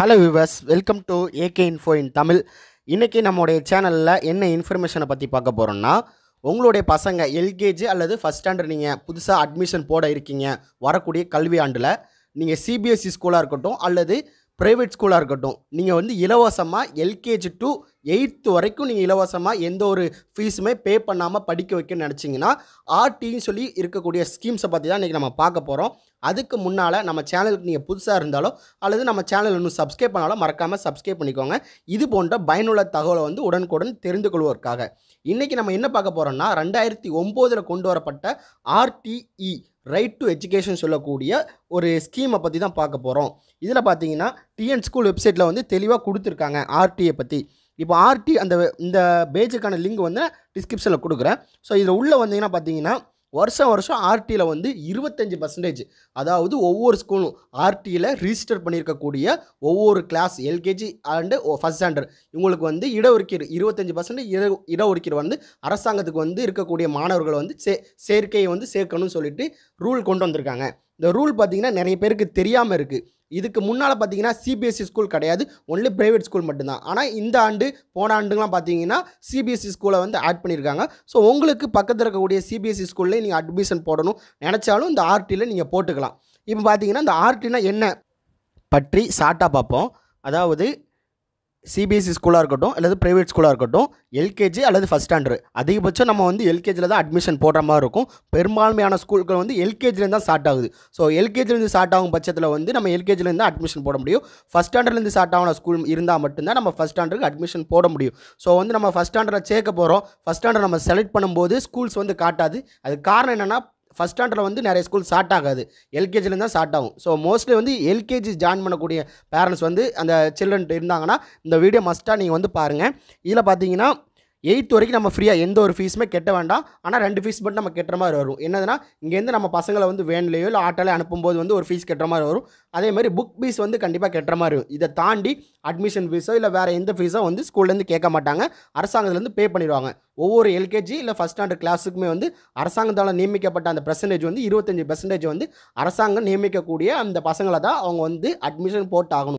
hello viewers welcome to AK info in Tamil இன்றைக்கி நம்முடைய சேனலில் என்ன இன்ஃபர்மேஷனை பற்றி பார்க்க போகிறோம்னா உங்களுடைய பசங்க எல்கேஜி அல்லது ஃபஸ்ட் ஸ்டாண்டர்ட் நீங்கள் புதுசாக அட்மிஷன் போட இருக்கீங்க வரக்கூடிய கல்வி ஆண்டில் நீங்கள் சிபிஎஸ்சி ஸ்கூலாக e இருக்கட்டும் அல்லது ப்ரைவேட் ஸ்கூலாக இருக்கட்டும் நீங்கள் வந்து இலவசமாக எல்கேஜி டு எயித்து வரைக்கும் நீங்கள் இலவசமாக எந்த ஒரு ஃபீஸுமே பே பண்ணாமல் படிக்க வைக்க நினச்சிங்கன்னா ஆர்டின்னு சொல்லி இருக்கக்கூடிய ஸ்கீம்ஸை பற்றி தான் இன்றைக்கி நம்ம பார்க்க போகிறோம் அதுக்கு முன்னால் நம்ம சேனலுக்கு நீங்கள் புதுசாக இருந்தாலோ அல்லது நம்ம சேனல் இன்னும் சப்ஸ்கிரைப் பண்ணாலும் மறக்காமல் சப்ஸ்கிரைப் பண்ணிக்கோங்க இது போன்ற பயனுள்ள தகவலை வந்து உடனுக்குடன் தெரிந்து கொள்வதற்காக இன்றைக்கி நம்ம என்ன பார்க்க போகிறோம்னா ரெண்டாயிரத்தி ஒம்போதில் கொண்டு வரப்பட்ட ஆர்டிஇ ரைட் டு எஜுகேஷன் சொல்லக்கூடிய ஒரு ஸ்கீமை பற்றி தான் பார்க்க போகிறோம் இதில் பார்த்தீங்கன்னா டிஎன் ஸ்கூல் வெப்சைட்டில் வந்து தெளிவாக கொடுத்துருக்காங்க ஆர்டியை பற்றி இப்போ ஆர்டி அந்த இந்த பேஜுக்கான லிங்க் வந்து டிஸ்கிரிப்ஷனில் கொடுக்குறேன் ஸோ இதில் உள்ளே வந்தீங்கன்னா பார்த்தீங்கன்னா வருஷம் வருஷம் ஆர்டியில் வந்து இருபத்தஞ்சி பர்சன்டேஜ் அதாவது ஒவ்வொரு ஸ்கூலும் ஆர்டியில் ரிஜிஸ்டர் பண்ணியிருக்கக்கூடிய ஒவ்வொரு class LKG and first standard இவங்களுக்கு வந்து இடஒதுக்கீடு இருபத்தஞ்சி பர்சன்டேஜ் இட இடஒதுக்கீடு வந்து அரசாங்கத்துக்கு வந்து இருக்கக்கூடிய மாணவர்களை வந்து சே சேர்க்கையை வந்து சேர்க்கணும்னு சொல்லிட்டு ரூல் கொண்டு வந்திருக்காங்க இந்த ரூல் பார்த்திங்கன்னா நிறைய பேருக்கு தெரியாமல் இருக்குது இதுக்கு முன்னால் பார்த்தீங்கன்னா சிபிஎஸ்சி ஸ்கூல் e கிடையாது ஒன்லி ப்ரைவேட் ஸ்கூல் மட்டும்தான் ஆனால் இந்த ஆண்டு போன ஆண்டுலாம் பார்த்தீங்கன்னா சிபிஎஸ்சி ஸ்கூலை e வந்து ஆட் பண்ணியிருக்காங்க ஸோ உங்களுக்கு பக்கத்தில் இருக்கக்கூடிய சிபிஎஸ்சி ஸ்கூல்லேயே நீங்கள் அட்மிஷன் போடணும் நினச்சாலும் இந்த ஆர்டியில் நீங்கள் போட்டுக்கலாம் இப்போ பார்த்தீங்கன்னா இந்த ஆர்டினா என்ன பற்றி ஷார்ட்டாக பார்ப்போம் அதாவது சிபிஎஸ்சி ஸ்கூலாக இருக்கட்டும் அல்லது ப்ரைவேட் ஸ்கூலாக இருக்கட்டும் எல்கேஜி அல்லது ஃபஸ்ட் ஸ்டாண்டர்ட் அதிகபட்சம் நம்ம வந்து எல்கேஜியில் தான் அட்மிஷன் போடுற மாதிரி இருக்கும் பெரும்பான்மையான ஸ்கூல்கள் வந்து எல்கேஜிலேருந்து தான் ஸ்டார்ட் ஆகுது ஸோ எல்கேஜிலேருந்து ஸ்டார்ட் ஆகும் பட்சத்தில் வந்து நம்ம எல்கேஜிலேருந்து அட்மிஷன் போட முடியும் ஃபஸ்ட் ஸ்டாண்டர்ட்லேருந்து ஸ்டார்ட் ஆகின ஸ்கூல் இருந்தால் மட்டும்தான் நம்ம ஃபஸ்ட் ஸ்டாண்டர்டுக்கு அட்மிஷன் போட முடியும் ஸோ வந்து நம்ம ஃபஸ்ட் ஸ்டாண்டர்டில் சேர்க்க போகிறோம் ஃபஸ்ட் ஸ்டாண்டர்ட் நம்ம செலக்ட் பண்ணும்போது ஸ்கூல்ஸ் வந்து காட்டாது அது காரணம் என்னென்னா ஃபஸ்ட் ஸ்டாண்டர்டில் வந்து நிறைய ஸ்கூல் ஸ்டார்ட் ஆகாது எல்கேஜிலேருந்து தான் ஸ்டார்ட் ஆகும் ஸோ மோஸ்ட்லி வந்து எல்கேஜி ஜாயின் பண்ணக்கூடிய பேரண்ட்ஸ் வந்து அந்த சில்ட்ரன் இருந்தாங்கன்னா இந்த வீடியோ மஸ்ட்டாக நீங்கள் வந்து பாருங்கள் இதில் பார்த்தீங்கன்னா எயித்து வரைக்கும் நம்ம ஃப்ரீயாக எந்த ஒரு ஃபீஸுமே கெட்ட வேண்டாம் ஆனால் ரெண்டு ஃபீஸ் மட்டும் நம்ம கெட்ட மாதிரி வரும் என்னதுன்னா இங்கேருந்து நம்ம பசங்களை வந்து வேன்லேயோ இல்லை ஆட்டோலையோ அனுப்பும்போது வந்து ஒரு ஃபீஸ் கட்டுற மாதிரி வரும் அதே மாதிரி புக் ஃபீஸ் வந்து கண்டிப்பாக கெட்ட மாதிரி வரும் இதை தாண்டி அட்மிஷன் ஃபீஸோ இல்லை வேறு எந்த ஃபீஸோ வந்து ஸ்கூல்லேருந்து கேட்க மாட்டாங்க அரசாங்கத்துலேருந்து பே பண்ணிடுவாங்க ஒவ்வொரு எல்கேஜி இல்லை ஃபஸ்ட் ஸ்டாண்டர்ட் கிளாஸுக்குமே வந்து அரசாங்கத்தால் நியமிக்கப்பட்ட அந்த பர்சன்டேஜ் வந்து இருபத்தஞ்சி பர்சன்டேஜ் வந்து அரசாங்கம் நியமிக்கக்கூடிய அந்த பசங்களை தான் அவங்க வந்து அட்மிஷன் போட்டாகணும் ஆகணும்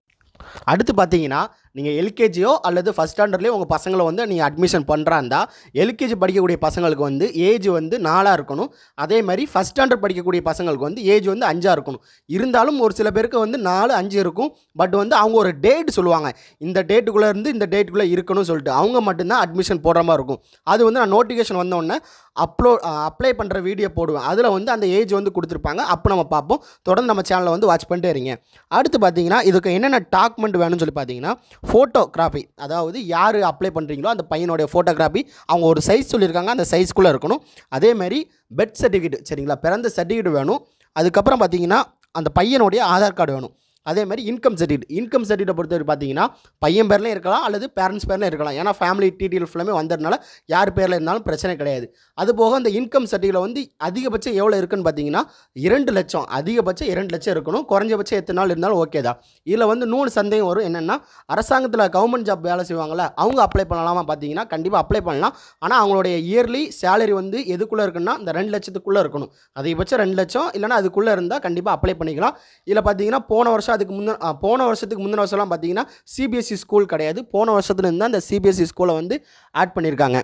அடுத்து பார்த்தீங்கன்னா நீங்கள் எல்கேஜியோ அல்லது ஃபஸ்ட் ஸ்டாண்டர்ட்லேயோ உங்கள் பசங்களை வந்து நீங்கள் அட்மிஷன் பண்ணுறாருந்தா எல்கேஜி படிக்கக்கூடிய பசங்களுக்கு வந்து ஏஜ் வந்து நாலாக இருக்கணும் அதே மாதிரி ஃபஸ்ட் ஸ்டாண்டர்ட் படிக்கக்கூடிய பசங்களுக்கு வந்து ஏஜ் வந்து அஞ்சாக இருக்கணும் இருந்தாலும் ஒரு சில பேருக்கு வந்து நாலு அஞ்சு இருக்கும் பட் வந்து அவங்க ஒரு டேட் சொல்லுவாங்க இந்த டேட்டுக்குள்ளே இருந்து இந்த டேட்டுக்குள்ளே இருக்கணும்னு சொல்லிட்டு அவங்க மட்டும்தான் அட்மிஷன் போடுற மாதிரி இருக்கும் அது வந்து நான் நோட்டிஃபிகேஷன் வந்தோடனே அப்லோ அப்ளை பண்ணுற வீடியோ போடுவேன் அதில் வந்து அந்த ஏஜ் வந்து கொடுத்துருப்பாங்க அப்போ நம்ம பார்ப்போம் தொடர்ந்து நம்ம சேனலை வந்து வாட்ச் பண்ணிட்டே இருங்க அடுத்து பார்த்தீங்கன்னா இதுக்கு என்னென்ன டாக்குமெண்ட் வேணும்னு சொல்லி பார்த்தீங்கன்னா ஃபோட்டோகிராஃபி அதாவது யார் அப்ளை பண்ணுறீங்களோ அந்த பையனுடைய ஃபோட்டோகிராஃபி அவங்க ஒரு சைஸ் சொல்லியிருக்காங்க அந்த சைஸ்க்குள்ளே இருக்கணும் அதேமாரி பெர்த் சர்டிஃபிகேட் சரிங்களா பிறந்த சர்டிஃபிகேட் வேணும் அதுக்கப்புறம் பார்த்தீங்கன்னா அந்த பையனுடைய ஆதார் கார்டு வேணும் அதே மாதிரி இன்கம் சர்டிஃபிகேட் இன்கம் சர்டிஃபிகேட் பொறுத்தவரை பார்த்தீங்கன்னா பையன் பேர்லையும் இருக்கலாம் அல்லது பேரண்ட்ஸ் பேர்லையும் இருக்கலாம் ஏன்னா ஃபேமிலி டீடெயில் ஃபுல்லாமே வந்ததுனால யார் பேரில் இருந்தாலும் பிரச்சனை கிடையாது அது போக அந்த இன்கம் சர்டிஃபிகேட் e வந்து அதிகபட்சம் எவ்வளோ இருக்குன்னு பார்த்தீங்கன்னா இரண்டு லட்சம் அதிகபட்சம் இரண்டு லட்சம் இருக்கணும் குறைஞ்சபட்சம் எத்தனை நாள் இருந்தாலும் ஓகே தான் இதில் வந்து நூறு சந்தேகம் வரும் என்னென்னா அரசாங்கத்தில் கவர்மெண்ட் ஜாப் வேலை செய்வாங்களே அவங்க அப்ளை பண்ணலாமா பார்த்தீங்கன்னா கண்டிப்பாக அப்ளை பண்ணலாம் ஆனால் அவங்களுடைய இயர்லி சேலரி வந்து எதுக்குள்ளே இருக்குன்னா இந்த ரெண்டு லட்சத்துக்குள்ளே இருக்கணும் அதிகபட்சம் ரெண்டு லட்சம் இல்லைனா அதுக்குள்ளே இருந்தால் கண்டிப்பாக அப்ளை பண்ணிக்கலாம் இதில் பார்த்தீங்கன்னா போன வருஷம் வருஷம் அதுக்கு முந்தின போன வருஷத்துக்கு முந்தின வருஷம்லாம் பார்த்தீங்கன்னா சிபிஎஸ்சி ஸ்கூல் e கிடையாது போன வருஷத்துலேருந்து தான் அந்த சிபிஎஸ்சி ஸ்கூலை e வந்து ஆட் பண்ணியிருக்காங்க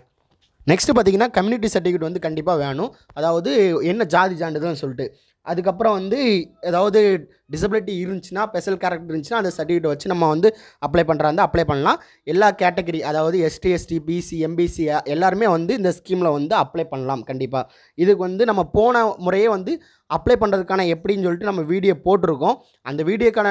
நெக்ஸ்ட்டு பார்த்தீங்கன்னா கம்யூனிட்டி சர்டிஃபிகேட் வந்து கண்டிப்பாக வேணும் அதாவது என்ன ஜாதி சான்றிதழ்னு சொல்லிட்டு அதுக்கப்புறம் வந்து ஏதாவது டிசபிலிட்டி இருந்துச்சுன்னா ஸ்பெஷல் கேரக்டர் இருந்துச்சுன்னா அந்த சர்டிஃபிகேட் வச்சு நம்ம வந்து அப்ளை பண்ணுறா இருந்தால் அப்ளை பண்ணலாம் எல்லா கேட்டகரி அதாவது எஸ்டி எஸ்டி பிசி எம்பிசி எல்லாருமே வந்து இந்த ஸ்கீமில் வந்து அப்ளை பண்ணலாம் கண்டிப்பாக இதுக்கு வந்து நம்ம போன முறையே வந்து அப்ளை பண்ணுறதுக்கான எப்படின்னு சொல்லிட்டு நம்ம வீடியோ போட்டிருக்கோம் அந்த வீடியோக்கான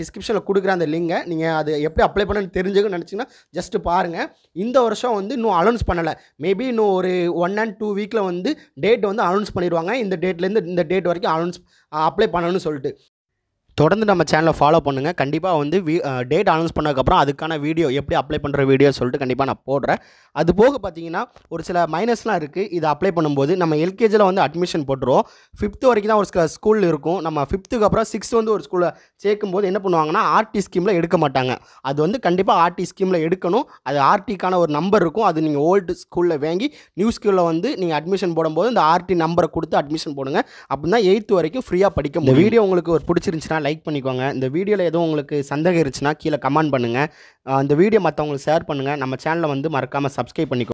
டிஸ்கிரிப்ஷனில் கொடுக்குற அந்த லிங்கை நீங்கள் அது எப்படி அப்ளை பண்ணணும்னு தெரிஞ்சுக்கணும்னு நினச்சிங்கன்னா ஜஸ்ட்டு பாருங்கள் இந்த வருஷம் வந்து இன்னும் அனௌன்ஸ் பண்ணலை மேபி இன்னும் ஒரு ஒன் அண்ட் டூ வீக்கில் வந்து டேட் வந்து அனௌன்ஸ் பண்ணிடுவாங்க இந்த டேட்லேருந்து இந்த டேட் வரைக்கும் அனௌன்ஸ் அப்ளை பண்ணணும்னு சொல்லிட்டு தொடர்ந்து நம்ம சேனலை ஃபாலோ பண்ணுங்கள் கண்டிப்பாக வந்து வீ டேட் அனௌன்ஸ் பண்ணதுக்கப்புறம் அதுக்கான வீடியோ எப்படி அப்ளை பண்ணுற வீடியோ சொல்லிட்டு கண்டிப்பாக நான் போடுறேன் அது போக பார்த்தீங்கன்னா ஒரு சில மைனஸ்லாம் இருக்குது இது அப்ளை பண்ணும்போது நம்ம எல்கேஜியில் வந்து அட்மிஷன் போட்டுருவோம் ஃபிஃப்த்து வரைக்கும் தான் ஒரு சில ஸ்கூல் இருக்கும் நம்ம ஃபிஃப்த்துக்கு அப்புறம் சிக்ஸ்த் வந்து ஒரு ஸ்கூலில் சேர்க்கும்போது என்ன பண்ணுவாங்கன்னா ஆர்டி ஸ்கீமில் எடுக்க மாட்டாங்க அது வந்து கண்டிப்பாக ஆர்டி ஸ்கீமில் எடுக்கணும் அது ஆர்டிக்கான ஒரு நம்பர் இருக்கும் அது நீங்கள் ஓல்டு ஸ்கூலில் வாங்கி நியூ ஸ்கூலில் வந்து நீங்கள் அட்மிஷன் போடும்போது இந்த ஆர்டி நம்பரை கொடுத்து அட்மிஷன் போடுங்க அப்படின்னா எயித்து வரைக்கும் ஃப்ரீயாக படிக்க முடியும் வீடியோ உங்களுக்கு ஒரு பிடிச்சிருந்துச்சுன்னா லைக் பண்ணிக்கோங்க இந்த வீடியோவில் எதுவும் உங்களுக்கு சந்தேகம் இருந்துச்சுன்னா கீழே கமெண்ட் பண்ணுங்கள் இந்த வீடியோ மற்றவங்களுக்கு ஷேர் பண்ணுங்கள் நம்ம சேனலை வந்து மறக்காமல் சப்ஸ்கிரைப் பண்ணிக்கோங்க